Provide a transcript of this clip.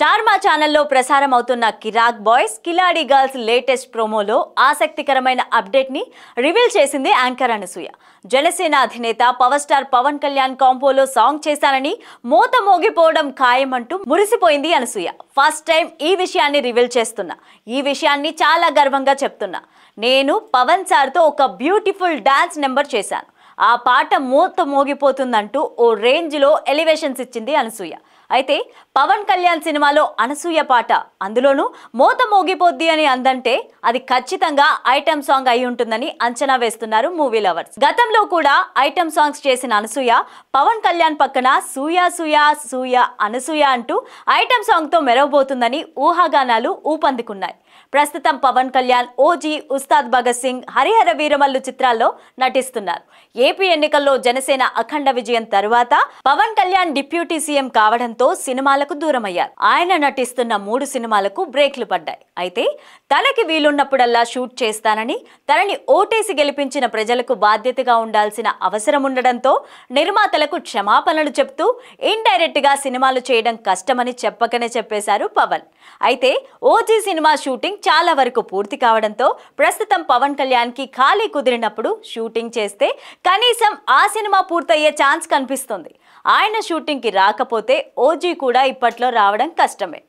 star మా ఛానల్లో ప్రసారం అవుతున్న కిరాక్ బాయ్స్ కిలాడి గర్ల్స్ లేటెస్ట్ ప్రోమోలో ఆసక్తికరమైన అప్డేట్ని రివీల్ చేసింది యాంకర్ అనసూయ జనసేన అధినేత పవర్ స్టార్ పవన్ కళ్యాణ్ కాంపోలో సాంగ్ చేశానని మూత మోగిపోవడం ఖాయమంటూ మురిసిపోయింది అనసూయ ఫస్ట్ టైం ఈ విషయాన్ని రివీల్ చేస్తున్నా ఈ విషయాన్ని చాలా గర్వంగా చెప్తున్నా నేను పవన్ సార్తో ఒక బ్యూటిఫుల్ డాన్స్ నెంబర్ చేశాను ఆ పాట మూత మోగిపోతుందంటూ ఓ రేంజ్లో ఎలివేషన్స్ ఇచ్చింది అనసూయ అయితే పవన్ కళ్యాణ్ సినిమాలో అనసూయ పాట అందులోనూ మోత మోగిపోద్ది అని అందంటే అది ఖచ్చితంగా ఐటమ్ సాంగ్ అయి ఉంటుందని అంచనా వేస్తున్నారు మూవీ లవర్స్ గతంలో కూడా ఐటమ్ సాంగ్స్ చేసిన అనసూయ పవన్ కళ్యాణ్ పక్కన సూయ సూయ సూయ అనసూయ అంటూ ఐటమ్ సాంగ్తో మెరవబోతుందని ఊహాగానాలు ఊపందుకున్నాయి ప్రస్తుతం పవన్ కళ్యాణ్ ఓజీ ఉస్తాద్ భగత్ సింగ్ హరిహర వీరమల్లు చిత్రాల్లో నటిస్తున్నారు ఏపీ ఎన్నికల్లో జనసేన అఖండ విజయం తరువాత పవన్ కళ్యాణ్ డిప్యూటీ సీఎం కావడంతో కావడంతో సినిమాలకు దూరమయ్యారు ఆయన నటిస్తున్న మూడు సినిమాలకు బ్రేక్లు పడ్డాయి అయితే తనకి వీలున్నప్పుడల్లా షూట్ చేస్తానని తనని ఓటేసి గెలిపించిన ప్రజలకు బాధ్యతగా ఉండాల్సిన అవసరం ఉండడంతో నిర్మాతలకు క్షమాపణలు చెప్తూ ఇండైరెక్ట్గా సినిమాలు చేయడం కష్టమని చెప్పకనే చెప్పేశారు పవన్ అయితే ఓజీ సినిమా షూటింగ్ చాలా వరకు పూర్తి కావడంతో ప్రస్తుతం పవన్ కళ్యాణ్కి ఖాళీ కుదిరినప్పుడు షూటింగ్ చేస్తే కనీసం ఆ సినిమా పూర్తయ్యే ఛాన్స్ కనిపిస్తుంది ఆయన షూటింగ్కి రాకపోతే ఓ ఫోర్ కూడా ఇప్పట్లో రావడం కష్టమే